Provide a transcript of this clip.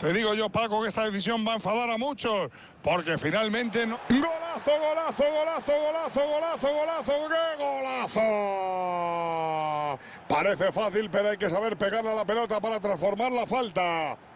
Te digo yo, Paco, que esta decisión va a enfadar a muchos, porque finalmente no... ¡Golazo, golazo, golazo, golazo, golazo, golazo! ¡Qué golazo! Parece fácil, pero hay que saber pegarle a la pelota para transformar la falta.